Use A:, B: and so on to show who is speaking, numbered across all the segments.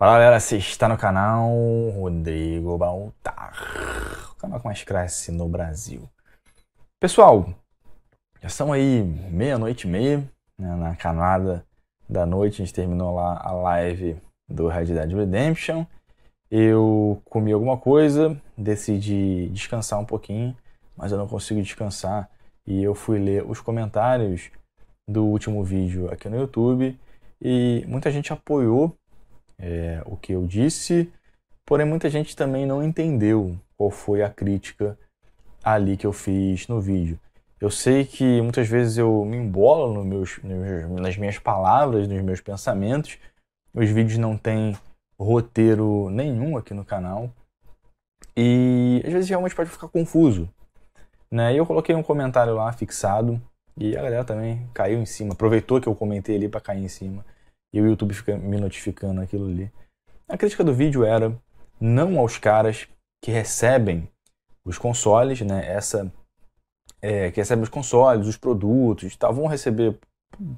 A: Fala galera, você está no canal Rodrigo Baltar, o canal que mais cresce no Brasil. Pessoal, já são aí meia-noite e meia, né, na canada da noite, a gente terminou lá a live do Red Dead Redemption. Eu comi alguma coisa, decidi descansar um pouquinho, mas eu não consigo descansar e eu fui ler os comentários do último vídeo aqui no YouTube e muita gente apoiou é, o que eu disse, porém muita gente também não entendeu qual foi a crítica ali que eu fiz no vídeo. Eu sei que muitas vezes eu me embolo no meus, nas minhas palavras, nos meus pensamentos. Os vídeos não têm roteiro nenhum aqui no canal. E às vezes realmente pode ficar confuso. Né? E eu coloquei um comentário lá fixado e a galera também caiu em cima, aproveitou que eu comentei ali para cair em cima e o YouTube fica me notificando aquilo ali. A crítica do vídeo era não aos caras que recebem os consoles, né? Essa é, que recebem os consoles, os produtos, tá? vão receber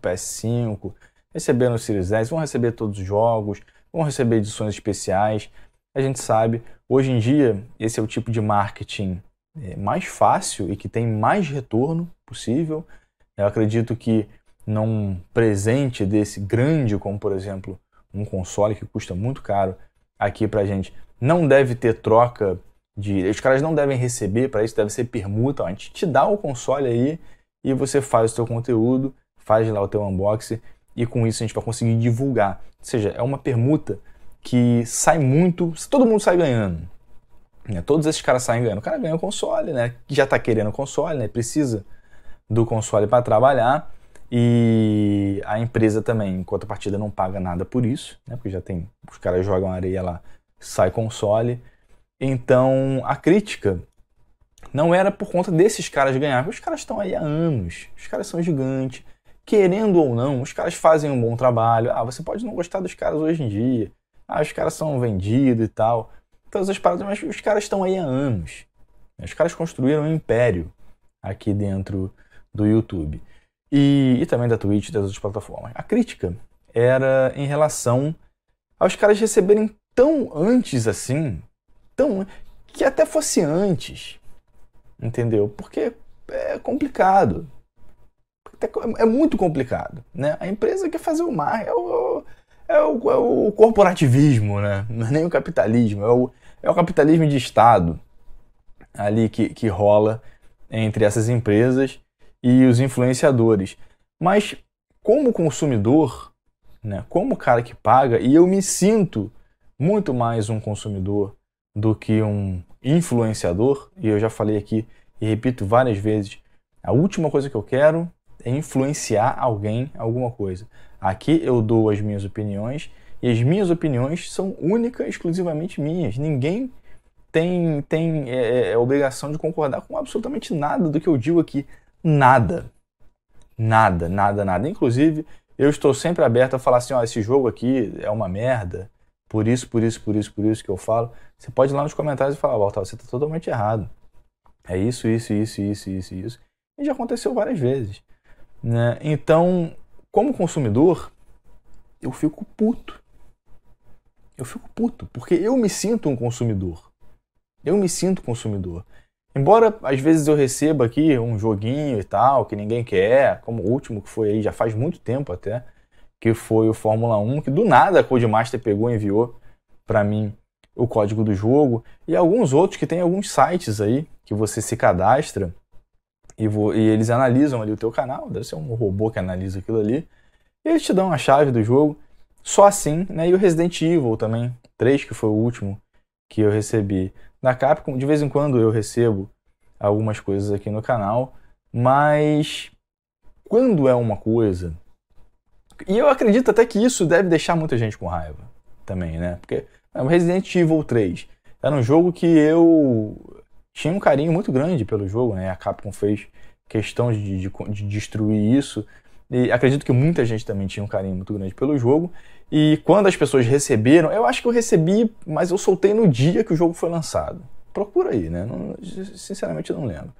A: PS5, receberam o Series S, vão receber todos os jogos, vão receber edições especiais. A gente sabe, hoje em dia, esse é o tipo de marketing é, mais fácil e que tem mais retorno possível. Eu acredito que não presente desse grande, como por exemplo um console que custa muito caro aqui pra gente, não deve ter troca de. Os caras não devem receber, para isso deve ser permuta. Ó, a gente te dá o console aí e você faz o seu conteúdo, faz lá o teu unboxing e com isso a gente vai conseguir divulgar. Ou seja, é uma permuta que sai muito, todo mundo sai ganhando. Né? Todos esses caras saem ganhando. O cara ganha o console, né? Já está querendo o console, né? Precisa do console para trabalhar. E a empresa também, em contrapartida, partida não paga nada por isso, né? Porque já tem. Os caras jogam areia lá, sai console. Então a crítica não era por conta desses caras ganhar. Os caras estão aí há anos, os caras são gigantes. Querendo ou não, os caras fazem um bom trabalho. Ah, você pode não gostar dos caras hoje em dia. Ah, os caras são vendidos e tal. Todas as paradas, mas os caras estão aí há anos. Os caras construíram um império aqui dentro do YouTube e, e também da Twitch e das outras plataformas. A crítica era em relação aos caras receberem tão antes assim, tão que até fosse antes, entendeu? Porque é complicado. É muito complicado, né? A empresa quer fazer o mar, é o, é o, é o corporativismo, né? Não é nem o capitalismo, é o, é o capitalismo de Estado ali que, que rola entre essas empresas e os influenciadores. Mas como consumidor, né, como cara que paga, e eu me sinto muito mais um consumidor do que um influenciador, e eu já falei aqui e repito várias vezes, a última coisa que eu quero é influenciar alguém alguma coisa. Aqui eu dou as minhas opiniões e as minhas opiniões são única, exclusivamente minhas. Ninguém tem tem é, é, é, obrigação de concordar com absolutamente nada do que eu digo aqui nada. Nada, nada, nada. Inclusive, eu estou sempre aberto a falar assim: ó, esse jogo aqui é uma merda, por isso, por isso, por isso, por isso que eu falo. Você pode ir lá nos comentários e falar: Walter, você está totalmente errado. É isso, isso, isso, isso, isso, isso. E já aconteceu várias vezes. Né? Então, como consumidor, eu fico puto. Eu fico puto, porque eu me sinto um consumidor. Eu me sinto consumidor. Embora às vezes eu receba aqui um joguinho e tal, que ninguém quer, como o último que foi aí já faz muito tempo até, que foi o Fórmula 1, que do nada a Codemaster pegou e enviou para mim o código do jogo, e alguns outros que tem alguns sites aí que você se cadastra e, e eles analisam ali o teu canal, deve ser um robô que analisa aquilo ali, e eles te dão a chave do jogo, só assim, né? E o Resident Evil também, 3, que foi o último que eu recebi da Capcom. De vez em quando eu recebo algumas coisas aqui no canal, mas quando é uma coisa. E eu acredito até que isso deve deixar muita gente com raiva também, né? Porque é um Resident Evil 3 era um jogo que eu tinha um carinho muito grande pelo jogo, né? A Capcom fez questão de, de, de destruir isso. E acredito que muita gente também tinha um carinho muito grande pelo jogo. E quando as pessoas receberam, eu acho que eu recebi, mas eu soltei no dia que o jogo foi lançado. Procura aí, né? Não, sinceramente, eu não lembro.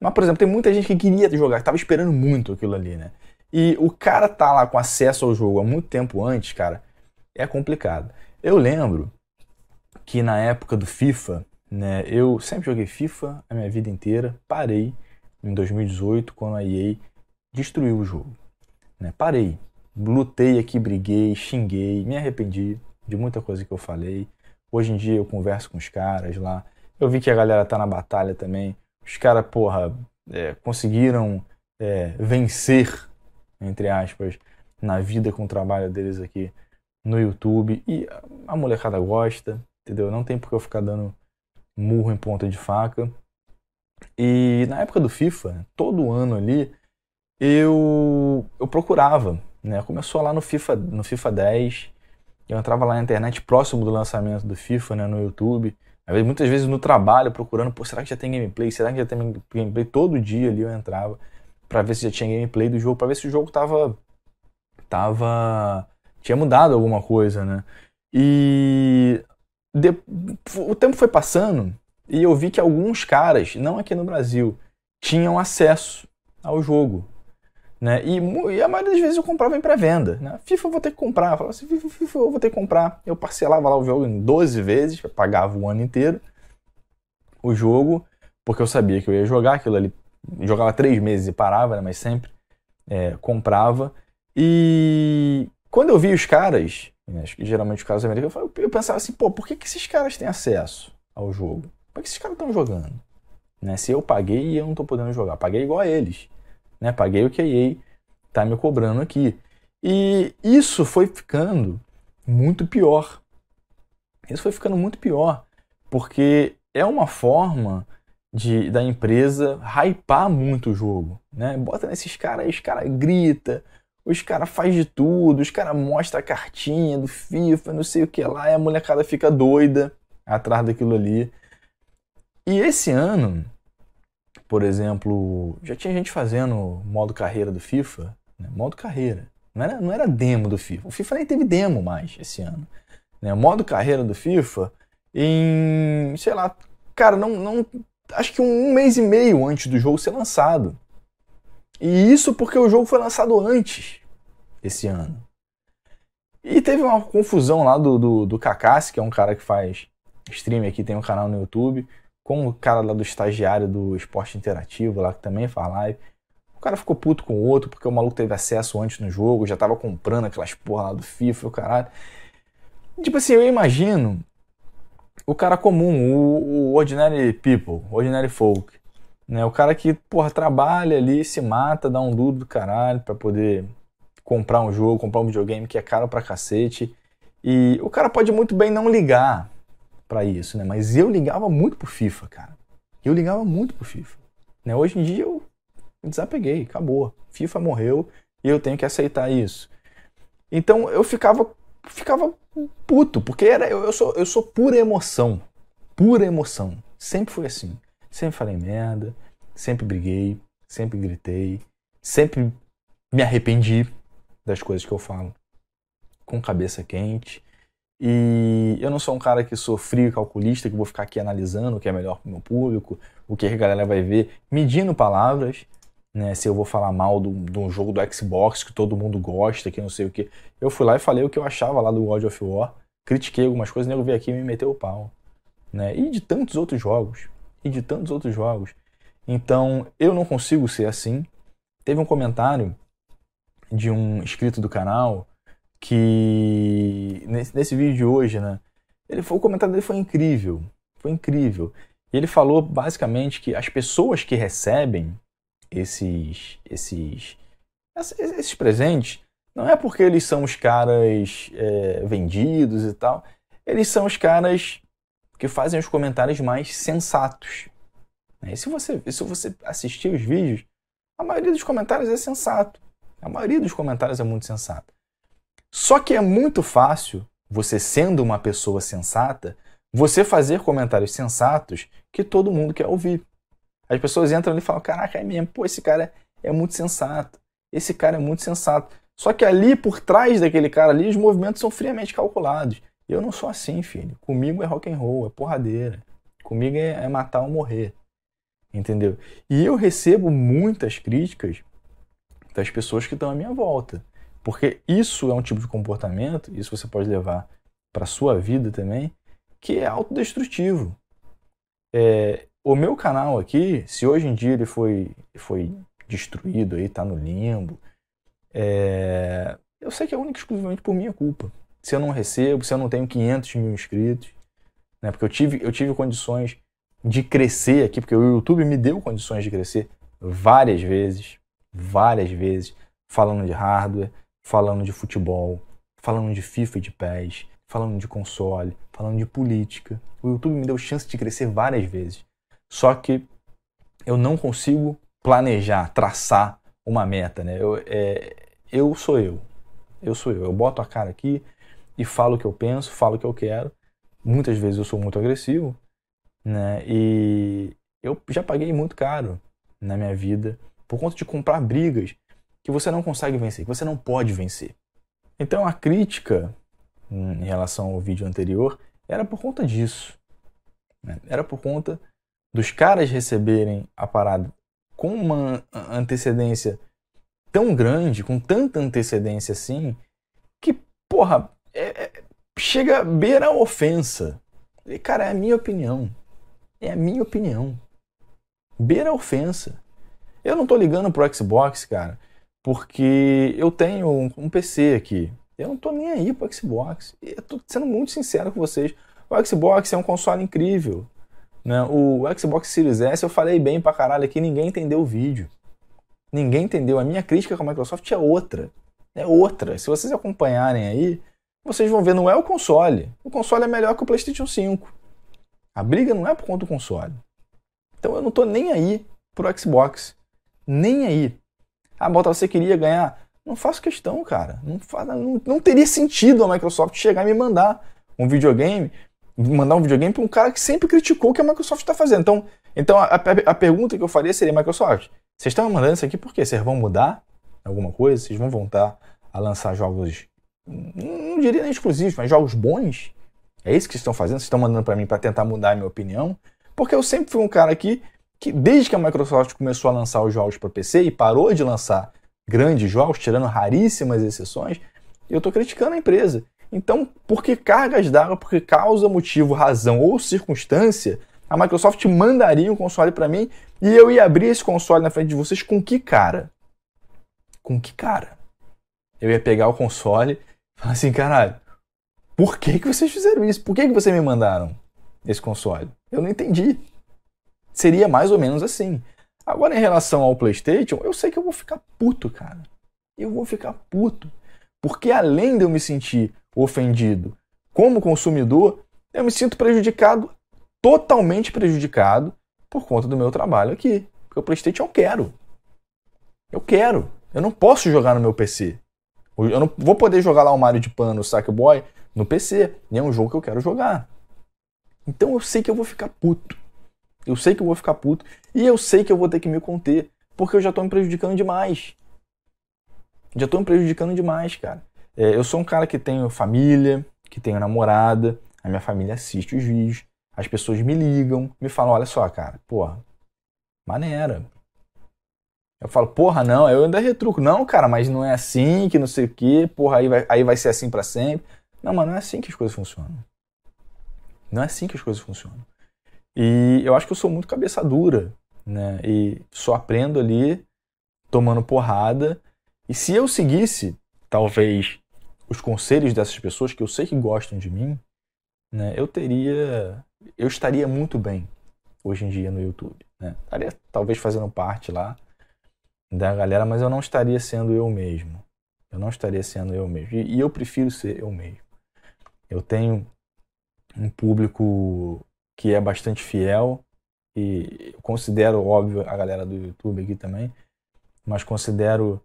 A: Mas, por exemplo, tem muita gente que queria jogar, que estava esperando muito aquilo ali, né? E o cara tá lá com acesso ao jogo há muito tempo antes, cara, é complicado. Eu lembro que na época do FIFA, né, eu sempre joguei FIFA a minha vida inteira, parei em 2018 quando a EA destruiu o jogo. Né? Parei, lutei aqui, briguei, xinguei, me arrependi de muita coisa que eu falei. Hoje em dia eu converso com os caras lá. Eu vi que a galera tá na batalha também. Os caras, porra, é, conseguiram é, vencer, entre aspas, na vida com o trabalho deles aqui no YouTube. E a molecada gosta, entendeu? Não tem porque eu ficar dando murro em ponta de faca. E na época do FIFA, todo ano ali, eu, eu procurava né? Começou lá no FIFA, no FIFA 10. Eu entrava lá na internet próximo do lançamento do FIFA, né, no YouTube. muitas vezes no trabalho procurando, pô, será que já tem gameplay? Será que já tem gameplay? Todo dia ali eu entrava para ver se já tinha gameplay do jogo, para ver se o jogo tava tava tinha mudado alguma coisa, né? E de... o tempo foi passando e eu vi que alguns caras, não aqui no Brasil, tinham acesso ao jogo, né? E, e, a maioria das vezes eu comprava em pré-venda. Né? FIFA eu vou ter que comprar. Eu falava assim, FIFA, FIFA eu vou ter que comprar. Eu parcelava lá o jogo em 12 vezes, eu pagava o ano inteiro o jogo, porque eu sabia que eu ia jogar aquilo ali. Jogava três meses e parava, né? mas sempre é, comprava. E quando eu vi os caras, né? geralmente os caras americanos, eu, eu pensava assim, pô, por que, que esses caras têm acesso ao jogo? Por que esses caras estão jogando? Né? Se eu paguei e eu não estou podendo jogar, paguei igual a eles né? Paguei o que a EA tá me cobrando aqui. E isso foi ficando muito pior. Isso foi ficando muito pior, porque é uma forma de, da empresa hypar muito o jogo, né? Bota nesses caras, os caras grita, os caras faz de tudo, os caras mostra a cartinha do FIFA, não sei o que lá, e a molecada fica doida atrás daquilo ali. E esse ano, por exemplo, já tinha gente fazendo modo carreira do FIFA, né? modo carreira. Não era, não era demo do FIFA. O FIFA nem teve demo mais esse ano. Né? Modo carreira do FIFA em, sei lá, cara, não, não acho que um, um mês e meio antes do jogo ser lançado. E isso porque o jogo foi lançado antes esse ano. E teve uma confusão lá do, do, do Kakassi, que é um cara que faz stream aqui, tem um canal no YouTube com o cara lá do estagiário do esporte interativo, lá que também faz live. O cara ficou puto com o outro, porque o maluco teve acesso antes no jogo, já tava comprando aquelas porra lá do FIFA e o caralho. Tipo assim, eu imagino o cara comum, o, o ordinary people, ordinary folk. Né? O cara que, porra, trabalha ali, se mata, dá um duro do caralho pra poder comprar um jogo, comprar um videogame que é caro pra cacete. E o cara pode muito bem não ligar para isso, né? Mas eu ligava muito pro FIFA, cara. Eu ligava muito pro FIFA. Né? Hoje em dia eu desapeguei, acabou. FIFA morreu e eu tenho que aceitar isso. Então eu ficava ficava puto, porque era eu, eu sou eu sou pura emoção. Pura emoção. Sempre foi assim. Sempre falei merda, sempre briguei, sempre gritei, sempre me arrependi das coisas que eu falo. Com cabeça quente, e eu não sou um cara que sou frio e calculista, que vou ficar aqui analisando o que é melhor para o meu público, o que a galera vai ver, medindo palavras, né? Se eu vou falar mal de um jogo do Xbox que todo mundo gosta, que não sei o que. Eu fui lá e falei o que eu achava lá do God of War, critiquei algumas coisas, o nego veio aqui e me meteu o pau. Né? E de tantos outros jogos. E de tantos outros jogos. Então, eu não consigo ser assim. Teve um comentário de um inscrito do canal que nesse, nesse, vídeo de hoje, né? Ele foi, o comentário dele foi incrível, foi incrível. Ele falou basicamente que as pessoas que recebem esses esses esses presentes não é porque eles são os caras é, vendidos e tal, eles são os caras que fazem os comentários mais sensatos. Né. E se você se você assistir os vídeos, a maioria dos comentários é sensato. A maioria dos comentários é muito sensato. Só que é muito fácil, você sendo uma pessoa sensata, você fazer comentários sensatos que todo mundo quer ouvir. As pessoas entram ali e falam: caraca, é mesmo, pô, esse cara é muito sensato, esse cara é muito sensato. Só que ali por trás daquele cara ali, os movimentos são friamente calculados. Eu não sou assim, filho. Comigo é rock and roll, é porradeira. Comigo é, é matar ou morrer. Entendeu? E eu recebo muitas críticas das pessoas que estão à minha volta. Porque isso é um tipo de comportamento, isso você pode levar para a sua vida também, que é autodestrutivo. É, o meu canal aqui, se hoje em dia ele foi, foi destruído aí, tá no limbo, é, eu sei que é único exclusivamente por minha culpa. Se eu não recebo, se eu não tenho 500 mil inscritos, né, porque eu tive, eu tive condições de crescer aqui, porque o YouTube me deu condições de crescer várias vezes, várias vezes, falando de hardware, falando de futebol, falando de FIFA e de PES, falando de console, falando de política. O YouTube me deu chance de crescer várias vezes. Só que eu não consigo planejar, traçar uma meta, né? Eu, é, eu sou eu. Eu sou eu. Eu boto a cara aqui e falo o que eu penso, falo o que eu quero. Muitas vezes eu sou muito agressivo, né? E eu já paguei muito caro na minha vida por conta de comprar brigas que você não consegue vencer, que você não pode vencer. Então a crítica hum, em relação ao vídeo anterior era por conta disso. Né? Era por conta dos caras receberem a parada com uma antecedência tão grande, com tanta antecedência assim, que, porra, é, é, chega a beira a ofensa. E, cara, é a minha opinião. É a minha opinião. Beira a ofensa. Eu não tô ligando pro Xbox, cara porque eu tenho um, PC aqui. Eu não estou nem aí pro Xbox. E eu tô sendo muito sincero com vocês. O Xbox é um console incrível. Né? O Xbox Series S eu falei bem pra caralho aqui, ninguém entendeu o vídeo. Ninguém entendeu. A minha crítica com a Microsoft é outra. É outra. Se vocês acompanharem aí, vocês vão ver, não é o console. O console é melhor que o PlayStation 5. A briga não é por conta do console. Então eu não tô nem aí pro Xbox. Nem aí. Ah, Bota, você queria ganhar? Não faço questão, cara. Não, faz, não, não teria sentido a Microsoft chegar e me mandar um videogame, mandar um videogame para um cara que sempre criticou o que a Microsoft está fazendo. Então, então a, a, a, pergunta que eu faria seria, Microsoft, vocês estão me mandando isso aqui por quê? Vocês vão mudar alguma coisa? Vocês vão voltar a lançar jogos, não diria nem exclusivos, mas jogos bons? É isso que vocês estão fazendo? Vocês estão mandando para mim para tentar mudar a minha opinião? Porque eu sempre fui um cara que que desde que a Microsoft começou a lançar os jogos para PC e parou de lançar grandes jogos, tirando raríssimas exceções, eu estou criticando a empresa. Então, por que cargas d'água, por que causa, motivo, razão ou circunstância, a Microsoft mandaria um console para mim e eu ia abrir esse console na frente de vocês com que cara? Com que cara? Eu ia pegar o console e falar assim, caralho, por que, que vocês fizeram isso? Por que, que vocês me mandaram esse console? Eu não entendi seria mais ou menos assim. Agora, em relação ao PlayStation, eu sei que eu vou ficar puto, cara. Eu vou ficar puto. Porque além de eu me sentir ofendido como consumidor, eu me sinto prejudicado, totalmente prejudicado, por conta do meu trabalho aqui. Porque o PlayStation eu quero. Eu quero. Eu não posso jogar no meu PC. Eu não vou poder jogar lá o Mario de Pano, o Sackboy, no PC. E é um jogo que eu quero jogar. Então eu sei que eu vou ficar puto. Eu sei que eu vou ficar puto e eu sei que eu vou ter que me conter, porque eu já tô me prejudicando demais. Já tô me prejudicando demais, cara. É, eu sou um cara que tenho família, que tenho namorada, a minha família assiste os vídeos, as pessoas me ligam, me falam, olha só, cara, porra, maneira. Eu falo, porra, não, eu ainda retruco, não, cara, mas não é assim, que não sei o quê, porra, aí vai, aí vai ser assim para sempre. Não, mas não é assim que as coisas funcionam. Não é assim que as coisas funcionam. E eu acho que eu sou muito cabeça dura, né? E só aprendo ali tomando porrada. E se eu seguisse, talvez, os conselhos dessas pessoas que eu sei que gostam de mim, né? Eu teria, eu estaria muito bem hoje em dia no YouTube, né? Estaria talvez fazendo parte lá da galera, mas eu não estaria sendo eu mesmo. Eu não estaria sendo eu mesmo. E, e eu prefiro ser eu mesmo. Eu tenho um público que é bastante fiel e considero, óbvio, a galera do YouTube aqui também, mas considero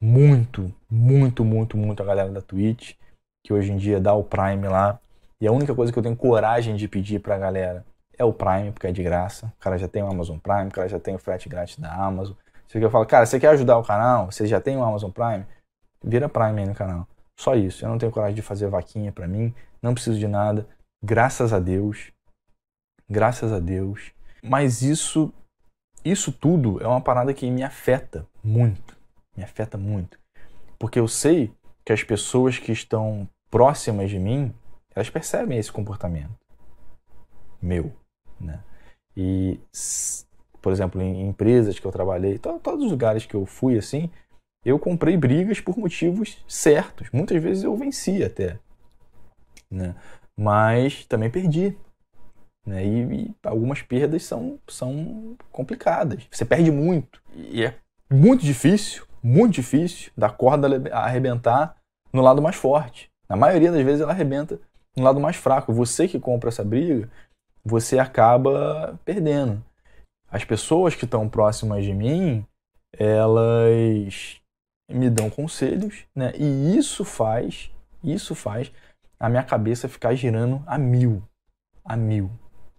A: muito, muito, muito, muito a galera da Twitch, que hoje em dia dá o Prime lá. E a única coisa que eu tenho coragem de pedir pra galera é o Prime, porque é de graça. O cara já tem o Amazon Prime, o cara já tem o frete grátis da Amazon. Você que eu falo, cara, você quer ajudar o canal? Você já tem o Amazon Prime? Vira Prime aí no canal. Só isso. Eu não tenho coragem de fazer vaquinha para mim, não preciso de nada. Graças a Deus, graças a Deus. Mas isso, isso tudo é uma parada que me afeta muito, me afeta muito, porque eu sei que as pessoas que estão próximas de mim, elas percebem esse comportamento meu, né? E por exemplo, em empresas que eu trabalhei, todos os lugares que eu fui assim, eu comprei brigas por motivos certos. Muitas vezes eu venci até, né? Mas também perdi. Né? E, e, algumas perdas são, são complicadas. Você perde muito. E é muito difícil, muito difícil, da corda arrebentar no lado mais forte. Na maioria das vezes ela arrebenta no lado mais fraco. Você que compra essa briga, você acaba perdendo. As pessoas que estão próximas de mim, elas me dão conselhos, né? E isso faz, isso faz a minha cabeça ficar girando a mil, a mil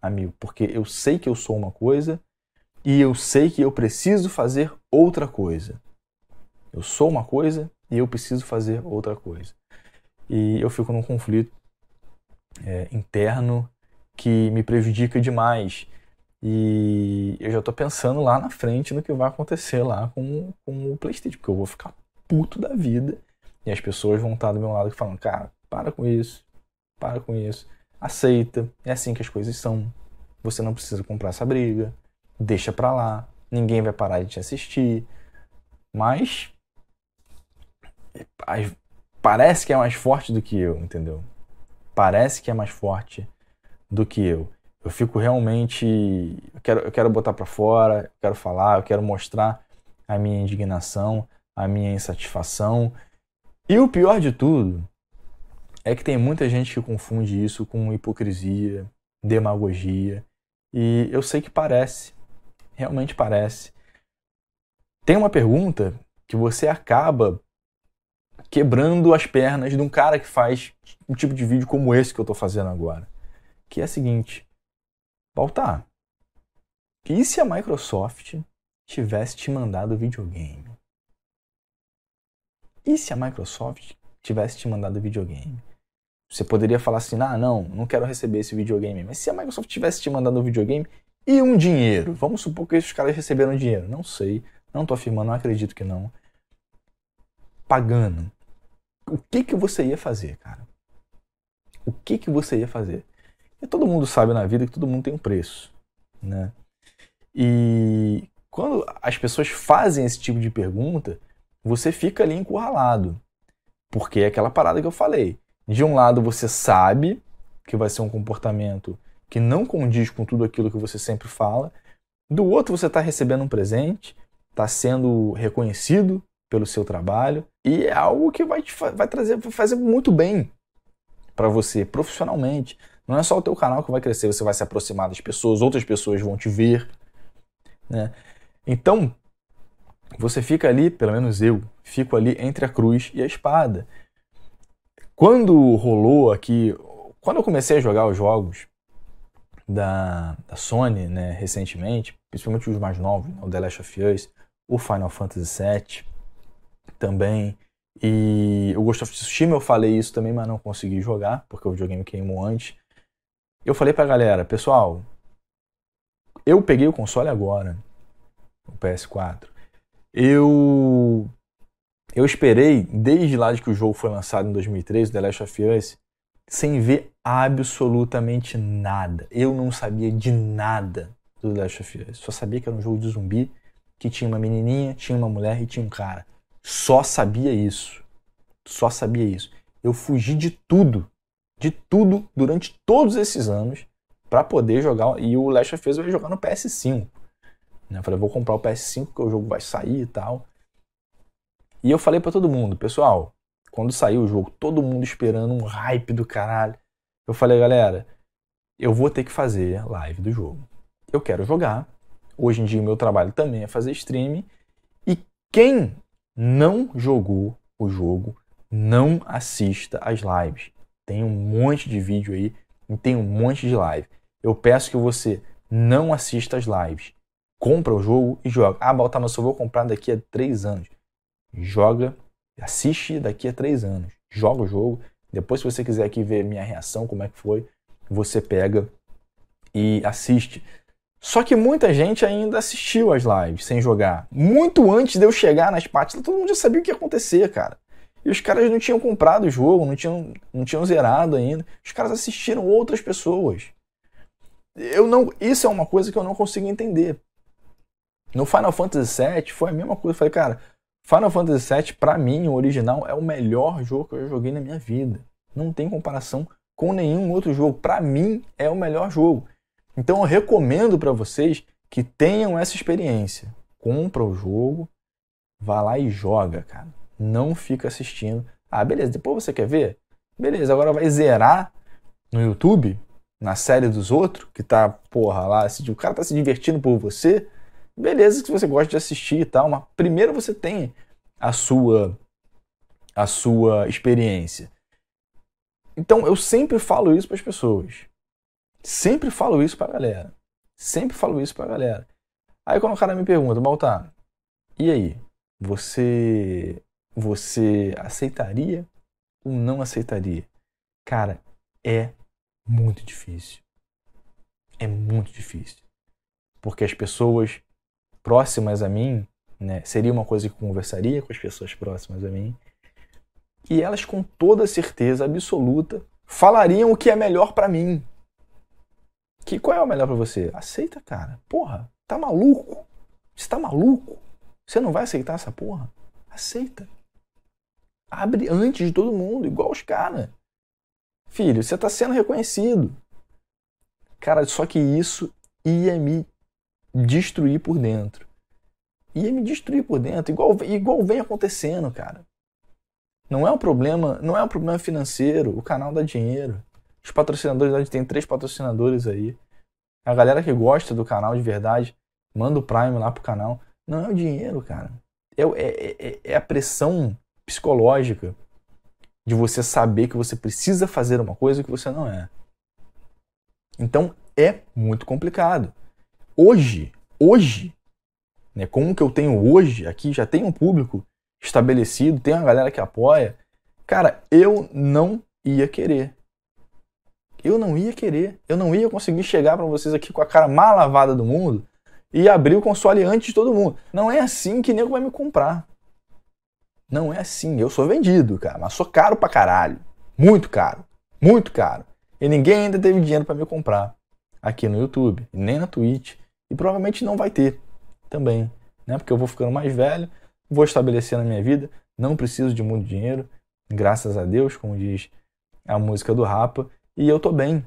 A: a mil, porque eu sei que eu sou uma coisa e eu sei que eu preciso fazer outra coisa. Eu sou uma coisa e eu preciso fazer outra coisa. E eu fico num conflito é, interno que me prejudica demais. E eu já estou pensando lá na frente no que vai acontecer lá com, com o PlayStation, porque eu vou ficar puto da vida e as pessoas vão estar do meu lado falando: cara, para com isso, para com isso aceita, é assim que as coisas são. Você não precisa comprar essa briga, deixa pra lá, ninguém vai parar de te assistir. Mas parece que é mais forte do que eu, entendeu? Parece que é mais forte do que eu. Eu fico realmente, eu quero, eu quero botar para fora, eu quero falar, eu quero mostrar a minha indignação, a minha insatisfação. E o pior de tudo é que tem muita gente que confunde isso com hipocrisia, demagogia, e eu sei que parece, realmente parece. Tem uma pergunta que você acaba quebrando as pernas de um cara que faz um tipo de vídeo como esse que eu estou fazendo agora, que é a seguinte: pautar. E se a Microsoft tivesse te mandado videogame? E se a Microsoft tivesse te mandado videogame? Você poderia falar assim: ah, não, não quero receber esse videogame. Mas se a Microsoft tivesse te mandado um videogame e um dinheiro, vamos supor que esses caras receberam dinheiro. Não sei, não estou afirmando, não acredito que não. Pagando. O que, que você ia fazer, cara? O que, que você ia fazer? E todo mundo sabe na vida que todo mundo tem um preço, né? E quando as pessoas fazem esse tipo de pergunta, você fica ali encurralado. Porque é aquela parada que eu falei de um lado você sabe que vai ser um comportamento que não condiz com tudo aquilo que você sempre fala, do outro você está recebendo um presente, está sendo reconhecido pelo seu trabalho e é algo que vai, te, vai trazer vai fazer muito bem para você profissionalmente. Não é só o teu canal que vai crescer, você vai se aproximar das pessoas, outras pessoas vão te ver, né? Então, você fica ali, pelo menos eu, fico ali entre a cruz e a espada. Quando rolou aqui, quando eu comecei a jogar os jogos da, da Sony, né, recentemente, principalmente os mais novos, né, o The Last of Us, o Final Fantasy VII também, e o Ghost of Tsushima eu falei isso também, mas não consegui jogar, porque o videogame queimou antes. Eu falei pra galera, pessoal, eu peguei o console agora, o PS4. Eu eu esperei, desde lá de que o jogo foi lançado em 2013, The Last of Us, sem ver absolutamente nada. Eu não sabia de nada do The Last of Us. Só sabia que era um jogo de zumbi, que tinha uma menininha, tinha uma mulher e tinha um cara. Só sabia isso. Só sabia isso. Eu fugi de tudo, de tudo durante todos esses anos para poder jogar. E o Last of Us eu ia jogar no PS5. Eu falei, vou comprar o PS5 que o jogo vai sair e tal. E eu falei para todo mundo, pessoal, quando saiu o jogo, todo mundo esperando um hype do caralho. Eu falei, galera, eu vou ter que fazer live do jogo. Eu quero jogar. Hoje em dia, o meu trabalho também é fazer streaming. E quem não jogou o jogo, não assista as lives. Tem um monte de vídeo aí e tem um monte de live. Eu peço que você não assista as lives. Compra o jogo e joga. Ah, Baltar, mas eu vou comprar daqui a três anos joga, assiste daqui a três anos, joga o jogo. Depois, se você quiser aqui ver minha reação, como é que foi, você pega e assiste. Só que muita gente ainda assistiu as lives sem jogar. Muito antes de eu chegar nas partes, todo mundo já sabia o que ia acontecer, cara. E os caras não tinham comprado o jogo, não tinham, não tinham zerado ainda. Os caras assistiram outras pessoas. Eu não, isso é uma coisa que eu não consigo entender. No Final Fantasy VII foi a mesma coisa. Eu falei, cara, Final Fantasy VII, para mim, o original, é o melhor jogo que eu joguei na minha vida. Não tem comparação com nenhum outro jogo. Para mim, é o melhor jogo. Então eu recomendo para vocês que tenham essa experiência. Compra o jogo, vá lá e joga, cara. Não fica assistindo. Ah, beleza, depois você quer ver? Beleza, agora vai zerar no YouTube, na série dos outros, que tá, porra, lá, o cara tá se divertindo por você beleza que você gosta de assistir e tal, mas primeiro você tem a sua a sua experiência. Então eu sempre falo isso para as pessoas. Sempre falo isso para a galera. Sempre falo isso para a galera. Aí quando o cara me pergunta, Baltar, e aí? Você você aceitaria ou não aceitaria? Cara, é muito difícil. É muito difícil. Porque as pessoas próximas a mim, né, seria uma coisa que eu conversaria com as pessoas próximas a mim, e elas com toda certeza absoluta falariam o que é melhor para mim. Que qual é o melhor para você? Aceita, cara. Porra, tá maluco? Você tá maluco? Você não vai aceitar essa porra? Aceita. Abre antes de todo mundo, igual os caras. Filho, você tá sendo reconhecido. Cara, só que isso ia me destruir por dentro. Ia me destruir por dentro, igual, igual vem acontecendo, cara. Não é um problema, não é um problema financeiro, o canal dá dinheiro. Os patrocinadores, a gente tem três patrocinadores aí. A galera que gosta do canal de verdade, manda o Prime lá pro canal. Não é o dinheiro, cara. É, é, é, é, a pressão psicológica de você saber que você precisa fazer uma coisa que você não é. Então é muito complicado hoje, hoje, né, com o que eu tenho hoje, aqui já tem um público estabelecido, tem uma galera que apoia, cara, eu não ia querer. Eu não ia querer. Eu não ia conseguir chegar para vocês aqui com a cara mal lavada do mundo e abrir o console antes de todo mundo. Não é assim que nego vai me comprar. Não é assim. Eu sou vendido, cara, mas sou caro pra caralho. Muito caro. Muito caro. E ninguém ainda teve dinheiro para me comprar aqui no YouTube, nem na Twitch. E provavelmente não vai ter também, né? Porque eu vou ficando mais velho, vou estabelecer na minha vida, não preciso de muito dinheiro, graças a Deus, como diz a música do Rapa, e eu tô bem.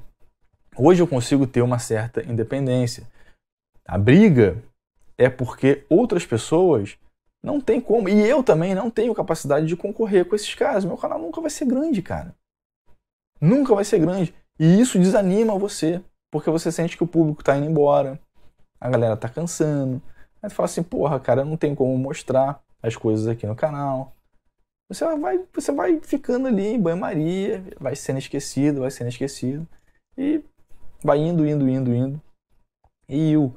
A: Hoje eu consigo ter uma certa independência. A briga é porque outras pessoas não têm como, e eu também não tenho capacidade de concorrer com esses caras. Meu canal nunca vai ser grande, cara. Nunca vai ser grande. E isso desanima você, porque você sente que o público está indo embora, a galera tá cansando. Aí tu fala assim, porra, cara, não tem como mostrar as coisas aqui no canal. Você vai, você vai ficando ali em banho-maria, vai sendo esquecido, vai sendo esquecido. E vai indo, indo, indo, indo. E o,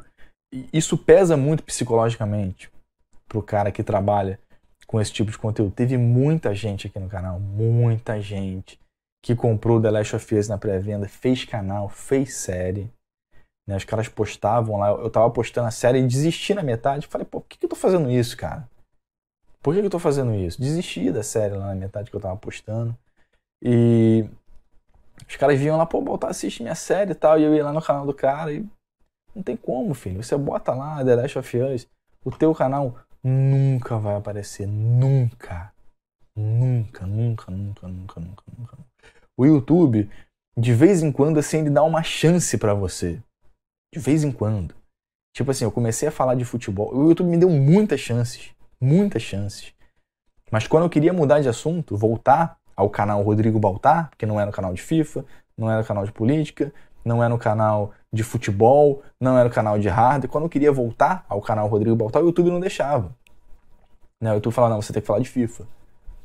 A: isso pesa muito psicologicamente pro cara que trabalha com esse tipo de conteúdo. Teve muita gente aqui no canal, muita gente que comprou The Last of Us na pré-venda, fez canal, fez série. Né? Os caras postavam lá, eu tava postando a série e desisti na metade. Falei, pô, por que, que eu tô fazendo isso, cara? Por que, que eu tô fazendo isso? Desisti da série lá na metade que eu tava postando. E os caras vinham lá, pô, voltar tá, assistir minha série e tal. E eu ia lá no canal do cara e. Não tem como, filho. Você bota lá The Last of Us, o teu canal nunca vai aparecer. Nunca. Nunca, nunca, nunca, nunca, nunca, nunca. O YouTube, de vez em quando, assim, ele dá uma chance para você de vez em quando. Tipo assim, eu comecei a falar de futebol. O YouTube me deu muitas chances, muitas chances. Mas quando eu queria mudar de assunto, voltar ao canal Rodrigo Baltar, que não era o canal de FIFA, não era o canal de política, não era o canal de futebol, não era o canal de hardware. Quando eu queria voltar ao canal Rodrigo Baltar, o YouTube não deixava. Né, o YouTube falava, não, você tem que falar de FIFA.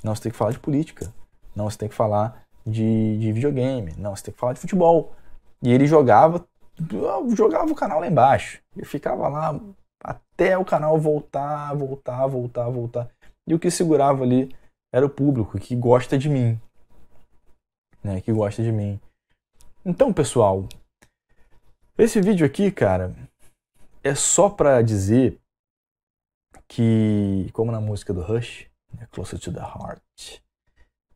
A: Não, você tem que falar de política. Não, você tem que falar de, de videogame. Não, você tem que falar de futebol. E ele jogava eu jogava o canal lá embaixo. Eu ficava lá até o canal voltar, voltar, voltar, voltar. E o que segurava ali era o público que gosta de mim. Né, que gosta de mim. Então, pessoal, esse vídeo aqui, cara, é só pra dizer que, como na música do Rush, né, Closer to the Heart,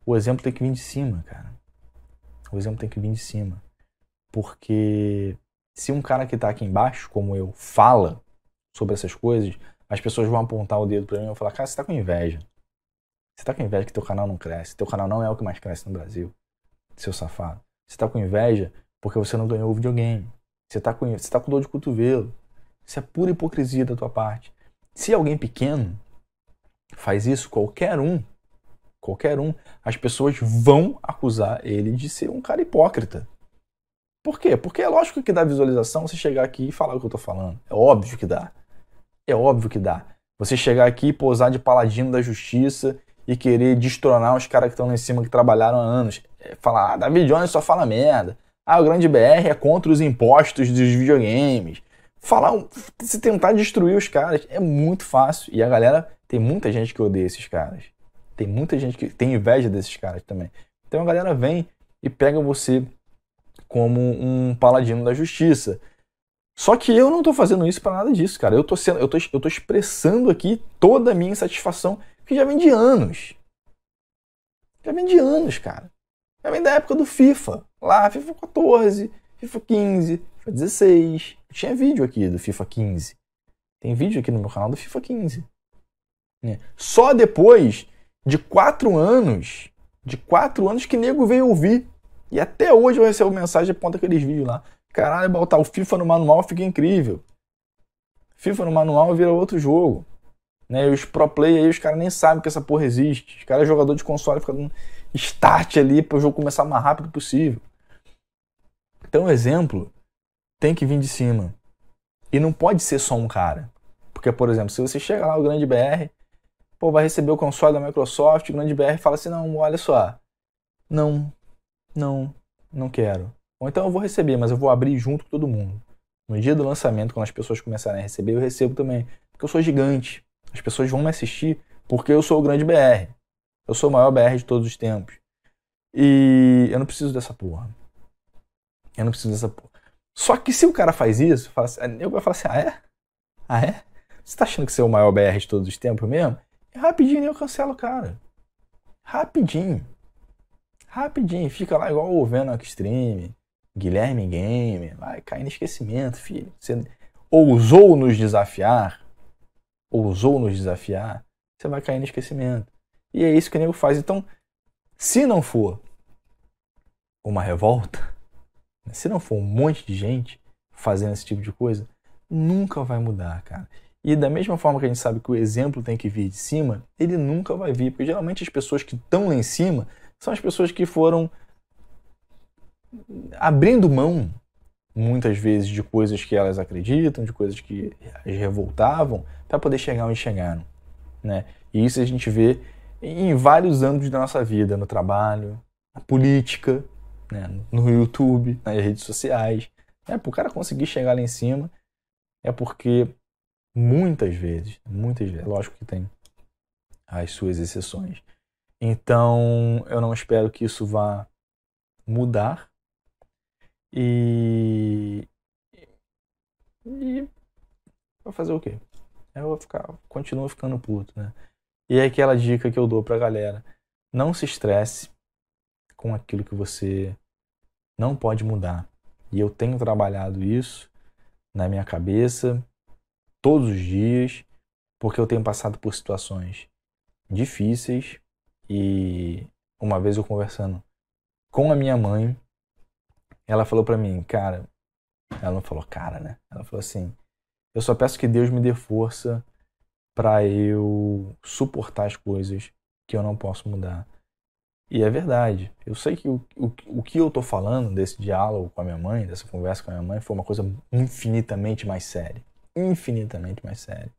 A: o exemplo tem que vir de cima, cara. O exemplo tem que vir de cima. Porque se um cara que está aqui embaixo, como eu, fala sobre essas coisas, as pessoas vão apontar o dedo para mim e vão falar: cara, você está com inveja. Você está com inveja que teu canal não cresce. Teu canal não é o que mais cresce no Brasil, seu safado. Você está com inveja porque você não ganhou o videogame. Você está com, você tá com dor de cotovelo. Isso é pura hipocrisia da tua parte. Se alguém pequeno faz isso, qualquer um, qualquer um, as pessoas vão acusar ele de ser um cara hipócrita. Por quê? Porque é lógico que dá visualização você chegar aqui e falar o que eu estou falando. É óbvio que dá. É óbvio que dá. Você chegar aqui e posar de paladino da justiça e querer destronar os caras que estão lá em cima que trabalharam há anos. É falar, ah, David Jones só fala merda. Ah, o grande BR é contra os impostos dos videogames. Falar, se tentar destruir os caras é muito fácil. E a galera, tem muita gente que odeia esses caras. Tem muita gente que tem inveja desses caras também. Então a galera vem e pega você como um paladino da justiça. Só que eu não tô fazendo isso para nada disso, cara. Eu tô, sendo, eu, tô, eu tô expressando aqui toda a minha insatisfação, que já vem de anos. Já vem de anos, cara. Já vem da época do FIFA. Lá, FIFA 14, FIFA 15, FIFA 16. Eu tinha vídeo aqui do FIFA 15. Tem vídeo aqui no meu canal do FIFA 15. Né? Só depois de quatro anos, de quatro anos que nego veio ouvir e até hoje eu recebo mensagem e aponta aqueles vídeos lá. Caralho, botar o FIFA no manual fica incrível. FIFA no manual vira outro jogo. Né? E os pro players aí, os caras nem sabem que essa porra existe. Os caras é jogador de console, fica dando start ali para o jogo começar o mais rápido possível. Então, exemplo tem que vir de cima. E não pode ser só um cara. Porque, por exemplo, se você chega lá, o grande BR, pô, vai receber o console da Microsoft, o grande BR fala assim: não, olha só, não, não, não quero. Ou então eu vou receber, mas eu vou abrir junto com todo mundo. No dia do lançamento, quando as pessoas começarem a receber, eu recebo também. Porque eu sou gigante. As pessoas vão me assistir porque eu sou o grande BR. Eu sou o maior BR de todos os tempos. E eu não preciso dessa porra. Eu não preciso dessa porra. Só que se o cara faz isso, fala assim, eu vou falar assim, ah é? Ah é? Você tá achando que você é o maior BR de todos os tempos mesmo? E rapidinho eu cancelo o cara. Rapidinho. Rapidinho, fica lá igual o Venom Extreme, Guilherme Game, vai cair no esquecimento, filho. Você ousou nos desafiar, ousou nos desafiar, você vai cair no esquecimento. E é isso que o nego faz. Então, se não for uma revolta, né, se não for um monte de gente fazendo esse tipo de coisa, nunca vai mudar, cara. E da mesma forma que a gente sabe que o exemplo tem que vir de cima, ele nunca vai vir, porque geralmente as pessoas que estão lá em cima são as pessoas que foram abrindo mão muitas vezes de coisas que elas acreditam, de coisas que as revoltavam, para poder chegar onde chegaram. Né? E isso a gente vê em vários âmbitos da nossa vida, no trabalho, na política, né? no YouTube, nas redes sociais. Né? Para o cara conseguir chegar lá em cima, é porque muitas vezes, muitas vezes, lógico que tem as suas exceções, então, eu não espero que isso vá mudar. E. E. Vou fazer o quê? Eu vou ficar. Continuo ficando puto, né? E é aquela dica que eu dou pra galera. Não se estresse com aquilo que você não pode mudar. E eu tenho trabalhado isso na minha cabeça todos os dias, porque eu tenho passado por situações difíceis e uma vez eu conversando com a minha mãe, ela falou para mim, cara, ela não falou cara, né? Ela falou assim: "Eu só peço que Deus me dê força para eu suportar as coisas que eu não posso mudar". E é verdade. Eu sei que o, o, o que eu tô falando desse diálogo com a minha mãe, dessa conversa com a minha mãe, foi uma coisa infinitamente mais séria. Infinitamente mais séria.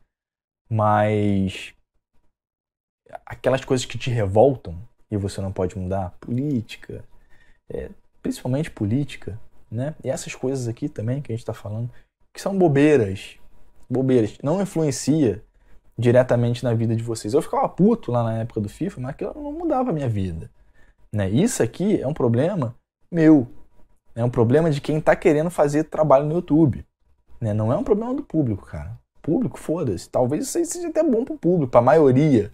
A: Mas aquelas coisas que te revoltam e você não pode mudar, política, é, principalmente política, né? E essas coisas aqui também que a gente está falando, que são bobeiras, bobeiras, não influencia diretamente na vida de vocês. Eu ficava puto lá na época do FIFA, mas aquilo não mudava a minha vida, né? Isso aqui é um problema meu, é um problema de quem está querendo fazer trabalho no YouTube, né? Não é um problema do público, cara. Público, foda-se. Talvez isso seja até bom para o público, para a maioria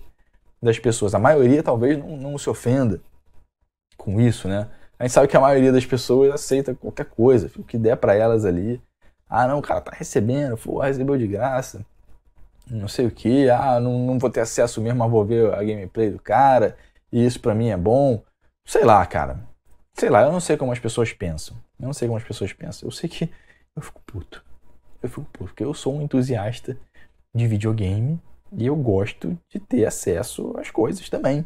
A: das pessoas, a maioria talvez não, não se ofenda com isso, né? A gente sabe que a maioria das pessoas aceita qualquer coisa, o que der para elas ali. Ah, não, cara, tá recebendo, pô, recebeu de graça, não sei o que, ah, não, não vou ter acesso mesmo, mas vou ver a gameplay do cara, e isso pra mim é bom. Sei lá, cara. Sei lá, eu não sei como as pessoas pensam. Eu não sei como as pessoas pensam. Eu sei que eu fico puto. Eu fico puto, porque eu sou um entusiasta de videogame e eu gosto de ter acesso às coisas também.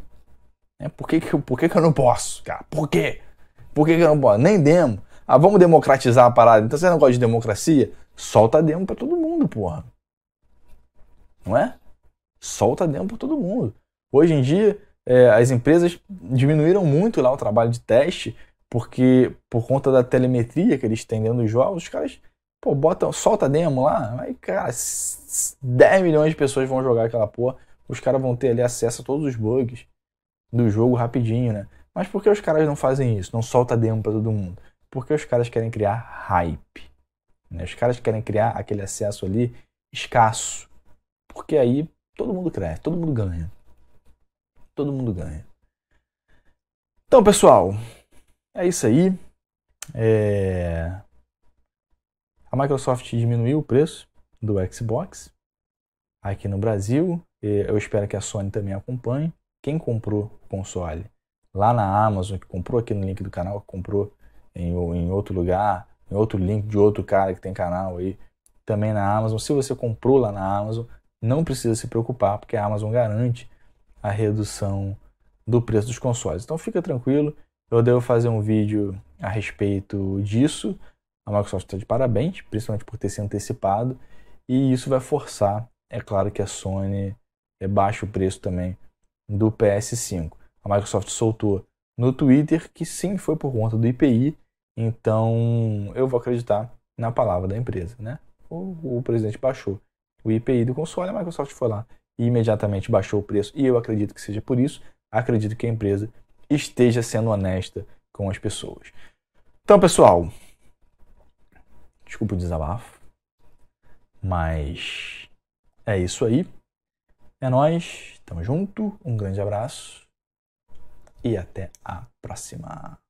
A: né? por, que, que, por que, que eu não posso, cara? Por quê? Por que, que eu não posso? Nem demo. Ah, vamos democratizar a parada. Então você não gosta de democracia? Solta demo para todo mundo, porra. Não é? Solta demo para todo mundo. Hoje em dia, é, as empresas diminuíram muito lá o trabalho de teste, porque por conta da telemetria que eles têm dentro dos jogos, os caras Pô, bota, solta demo lá, aí, cara, 10 milhões de pessoas vão jogar aquela porra. Os caras vão ter ali acesso a todos os bugs do jogo rapidinho, né? Mas por que os caras não fazem isso? Não solta demo para todo mundo? Porque os caras querem criar hype. Né? Os caras querem criar aquele acesso ali escasso. Porque aí todo mundo cresce, todo mundo ganha. Todo mundo ganha. Então, pessoal, é isso aí. É... A Microsoft diminuiu o preço do Xbox aqui no Brasil. eu espero que a Sony também acompanhe. Quem comprou o console lá na Amazon, que comprou aqui no link do canal, comprou em, em outro lugar, em outro link de outro cara que tem canal aí, também na Amazon. Se você comprou lá na Amazon, não precisa se preocupar, porque a Amazon garante a redução do preço dos consoles. Então fica tranquilo, eu devo fazer um vídeo a respeito disso. A Microsoft está de parabéns, principalmente por ter se antecipado, e isso vai forçar, é claro que a Sony é baixa o preço também do PS5. A Microsoft soltou no Twitter que sim, foi por conta do IPI, então eu vou acreditar na palavra da empresa, né? O, o presidente baixou o IPI do console, a Microsoft foi lá e imediatamente baixou o preço, e eu acredito que seja por isso, acredito que a empresa esteja sendo honesta com as pessoas. Então, pessoal, Desculpa o desabafo. Mas é isso aí. É nós, tamo junto, um grande abraço e até a próxima.